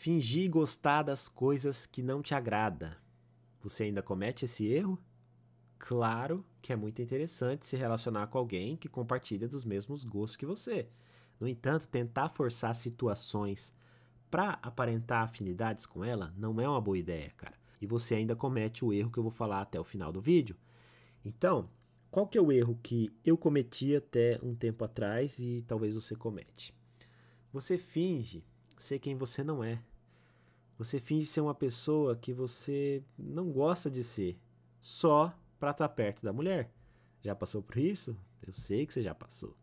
Fingir gostar das coisas que não te agrada. Você ainda comete esse erro? Claro que é muito interessante se relacionar com alguém que compartilha dos mesmos gostos que você. No entanto, tentar forçar situações para aparentar afinidades com ela não é uma boa ideia, cara. E você ainda comete o erro que eu vou falar até o final do vídeo. Então, qual que é o erro que eu cometi até um tempo atrás e talvez você comete? Você finge ser quem você não é. Você finge ser uma pessoa que você não gosta de ser, só para estar tá perto da mulher. Já passou por isso? Eu sei que você já passou.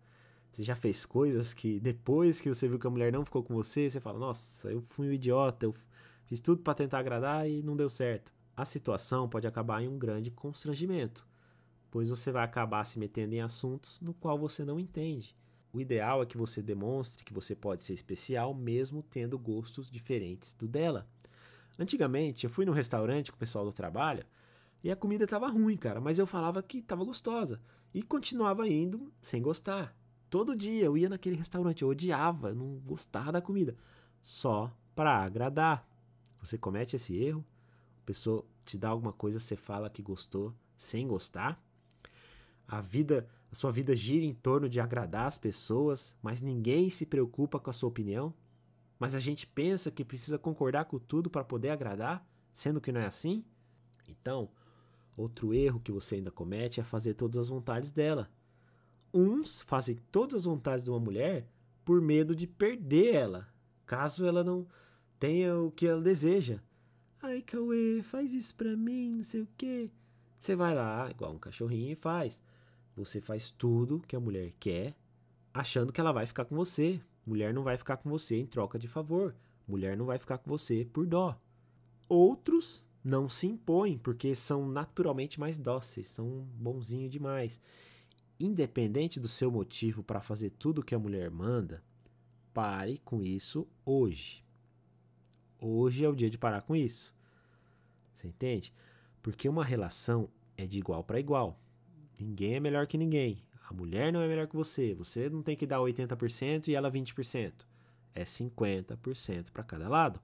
Você já fez coisas que depois que você viu que a mulher não ficou com você, você fala: "Nossa, eu fui um idiota, eu fiz tudo para tentar agradar e não deu certo". A situação pode acabar em um grande constrangimento, pois você vai acabar se metendo em assuntos no qual você não entende o ideal é que você demonstre que você pode ser especial mesmo tendo gostos diferentes do dela. Antigamente, eu fui num restaurante com o pessoal do trabalho e a comida estava ruim, cara, mas eu falava que estava gostosa e continuava indo sem gostar. Todo dia eu ia naquele restaurante, eu odiava, não gostava da comida, só para agradar. Você comete esse erro, a pessoa te dá alguma coisa, você fala que gostou sem gostar. A vida a sua vida gira em torno de agradar as pessoas, mas ninguém se preocupa com a sua opinião? Mas a gente pensa que precisa concordar com tudo para poder agradar, sendo que não é assim? Então, outro erro que você ainda comete é fazer todas as vontades dela. Uns fazem todas as vontades de uma mulher por medo de perder ela, caso ela não tenha o que ela deseja. Ai, Cauê, faz isso pra mim, não sei o quê. Você vai lá, igual um cachorrinho, e faz. Você faz tudo que a mulher quer, achando que ela vai ficar com você. Mulher não vai ficar com você em troca de favor. Mulher não vai ficar com você por dó. Outros não se impõem porque são naturalmente mais dóceis, são bonzinho demais. Independente do seu motivo para fazer tudo que a mulher manda, pare com isso hoje. Hoje é o dia de parar com isso. Você entende? Porque uma relação é de igual para igual. Ninguém é melhor que ninguém. A mulher não é melhor que você. Você não tem que dar 80% e ela 20%. É 50% para cada lado.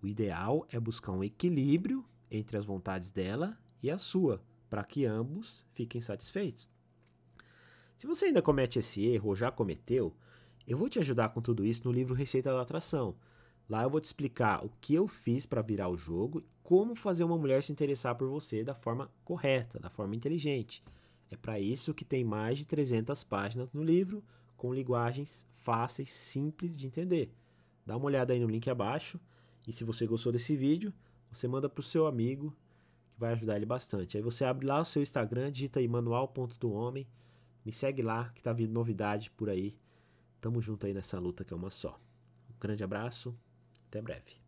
O ideal é buscar um equilíbrio entre as vontades dela e a sua, para que ambos fiquem satisfeitos. Se você ainda comete esse erro ou já cometeu, eu vou te ajudar com tudo isso no livro Receita da Atração. Lá eu vou te explicar o que eu fiz para virar o jogo e como fazer uma mulher se interessar por você da forma correta, da forma inteligente. É para isso que tem mais de 300 páginas no livro, com linguagens fáceis, simples de entender. Dá uma olhada aí no link abaixo e se você gostou desse vídeo, você manda para o seu amigo, que vai ajudar ele bastante. Aí você abre lá o seu Instagram, digita aí manual.do-homem, me segue lá que tá vindo novidade por aí. Tamo junto aí nessa luta que é uma só. Um grande abraço, até breve.